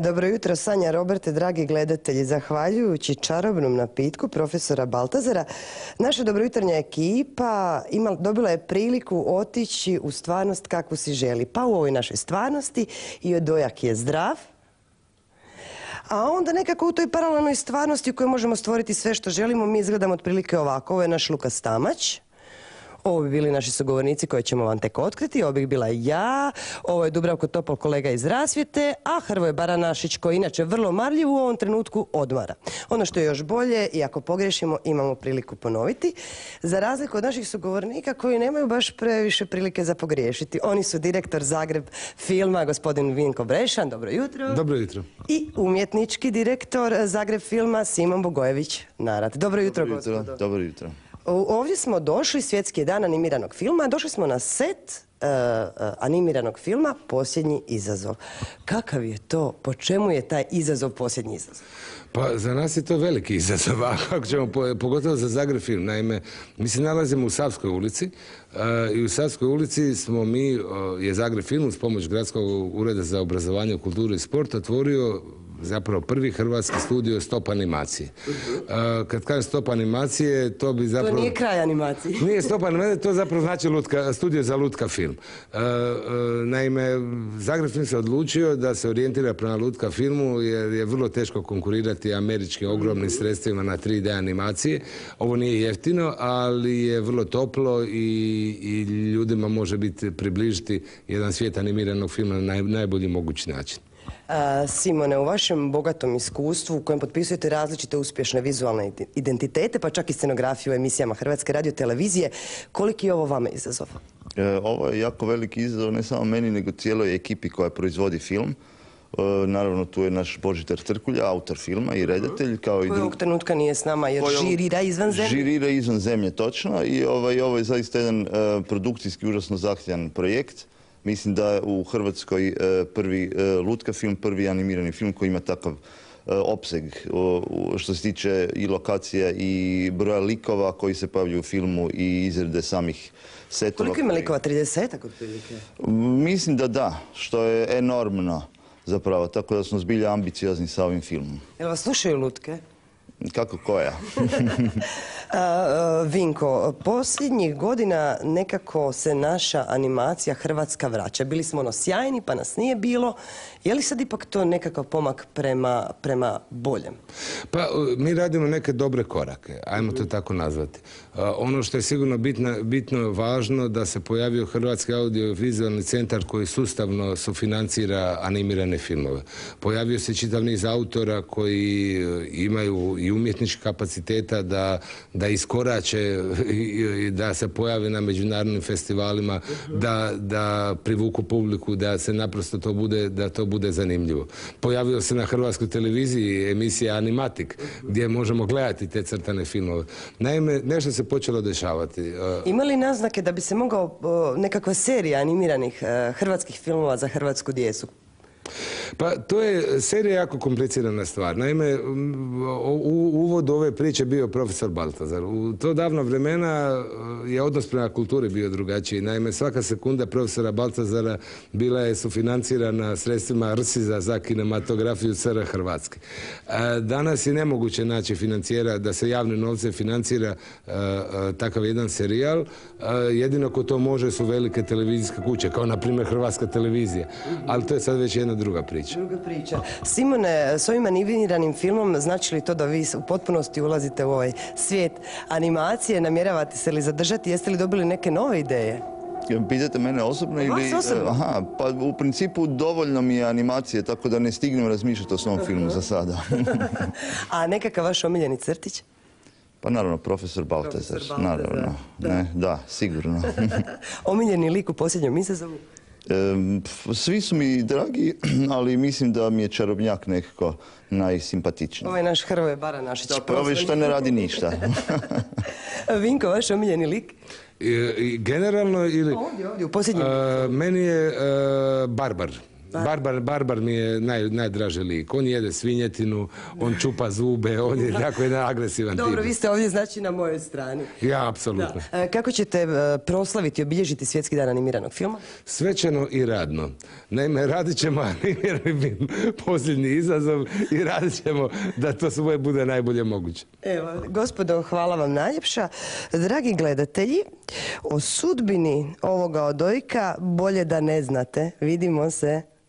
Dobro jutro, Sanja Roberte, dragi gledatelji. Zahvaljujući čarobnom napitku profesora Baltazara, naša dobrojutarnja ekipa dobila je priliku otići u stvarnost kakvu si želi. Pa u ovoj našoj stvarnosti i odojak je zdrav, a onda nekako u toj paralelnoj stvarnosti u kojoj možemo stvoriti sve što želimo, mi izgledamo otprilike ovako. Ovo je naš Luka Stamać. Ovo bi bili naši sugovornici koje ćemo vam tek otkriti. Ovo bih bila ja, ovo je Dubravko Topol kolega iz Rasvjete, a Hrvoje Baranašić koji inače vrlo marljiv u ovom trenutku odmara. Ono što je još bolje i ako pogrešimo imamo priliku ponoviti. Za razliku od naših sugovornika koji nemaju baš previše prilike za pogriješiti. Oni su direktor Zagreb filma, gospodin Vinko Brešan. Dobro jutro. Dobro jutro. I umjetnički direktor Zagreb filma Simon Bogojević Narad. Dobro jutro, Dobro jutro. Ovdje smo došli, svjetski dan animiranog filma, došli smo na set e, e, animiranog filma Posljednji izazov. Kakav je to? Po čemu je taj izazov posljednji izazov? Pa za nas je to veliki izazov, ako ćemo, pogotovo za Zagreb film. Naime, mi se nalazimo u Savskoj ulici e, i u Savskoj ulici smo mi, je Zagreb film s pomoć Gradskog ureda za obrazovanje, kulturu i sport otvorio zapravo prvi hrvatski studio stop animacije. Mhm. Kad kažem stop animacije, to bi zapravo... To nije kraj animacije. Nije stop animacije, to zapravo znači studio za lutka film. Naime, Zagreb film se odlučio da se orijentira prema lutka filmu jer je vrlo teško konkurirati američkim ogromnim mhm. sredstvima na 3D animacije. Ovo nije jeftino, ali je vrlo toplo i ljudima može biti približiti jedan svijet animiranog filma na najbolji mogući način. Simone, u vašem bogatom iskustvu u kojem potpisujete različite uspješne vizualne identitete, pa čak i scenografiju u emisijama Hrvatske televizije, koliki je ovo vama izazov? E, ovo je jako veliki izazov, ne samo meni, nego cijeloj ekipi koja proizvodi film. E, naravno, tu je naš Božitar Trkulja, autor filma i redatelj. Kao koji i ovog trenutka nije s nama jer žirira izvan zemlje. Žirira izvan zemlje, točno. I ovaj, ovo je zaista jedan e, produkcijski užasno zahtjevan projekt Mislim da je u Hrvatskoj e, prvi e, lutka film, prvi animirani film koji ima takav e, opseg što se tiče i lokacija i broja likova koji se pojavljuju u filmu i izrede samih setova. Koliko ima likova? 30 Mislim da da, što je enormno zapravo, tako da smo zbilja ambiciozni sa ovim filmom. Jel vas slušaju lutke? Kako koja? Vinko, posljednjih godina nekako se naša animacija Hrvatska vraća. Bili smo ono sjajni, pa nas nije bilo. Je li sad ipak to nekakav pomak prema, boljem? Pa e, mi radimo neke dobre korake, ajmo to mhm. tako nazvati. E, ono što je sigurno bitno, je važno da se pojavio Hrvatski audiovizualni centar koji sustavno sufinancira animirane filmove. Pojavio se čitav niz autora koji e, imaju i umjetničkih kapaciteta da, da iskorače i da se pojave na međunarodnim festivalima, da, da privuku publiku, da se naprosto to bude, da to bude zanimljivo. Pojavio se na Hrvatskoj televiziji emisija Animatik, gdje možemo gledati te crtane filmove. Naime, nešto se počelo dešavati. E, Ima li naznake da bi se mogao e, nekakva serija animiranih e, hrvatskih filmova za hrvatsku djecu pa to je serija jako komplicirana stvar. Naime, u uvodu ove priče bio profesor Baltazar. U to davno vremena e, je odnos prema kulturi bio drugačiji. Naime, svaka sekunda profesora Baltazara bila je sufinancirana sredstvima RSI za kinematografiju SR Hrvatske. E, danas je nemoguće naći financijera da se javne novce financira e, takav jedan serijal. Jedino ko to može su velike televizijske kuće, kao na primjer Hrvatska televizija. Ali to je sad već jedna druga priča. Druga priča. Simone, s ovim animiranim filmom znači li to da vi u potpunosti ulazite u ovaj svijet animacije, namjeravate se li zadržati, jeste li dobili neke nove ideje? Pitate mene osobno ili... E, osobno. Aha, pa u principu dovoljno mi je animacije, tako da ne stignem razmišljati o svom filmu za sada. A nekakav vaš omiljeni crtić? Pa naravno, profesor Baltazar, naravno. Ne, da, sigurno. Omiljeni lik u posljednjom izazovu? Svi su mi dragi, ali mislim da mi je čarobnjak nekako najsimpatičniji. Ovaj naš Hrvoje Baranašić. Ovo ovaj je što ne radi ništa. Vinko, vaš omiljeni lik? generalno ili... Ovdje, ovdje, u posljednjem. E, meni je e, Barbar. Barbar, Barbar mi je naj, najdraži lik. On jede svinjetinu, on čupa zube, on je tako jedan agresivan Dobro, tip. Dobro, vi ste ovdje znači na mojoj strani. Ja, apsolutno. E, kako ćete e, proslaviti i obilježiti svjetski dan animiranog filma? Svečano i radno. Naime, radit ćemo animirani film posljednji izazov i radit ćemo da to svoje bude najbolje moguće. Evo, gospodo, hvala vam najljepša. Dragi gledatelji, o sudbini ovoga odojka bolje da ne znate. Vidimo se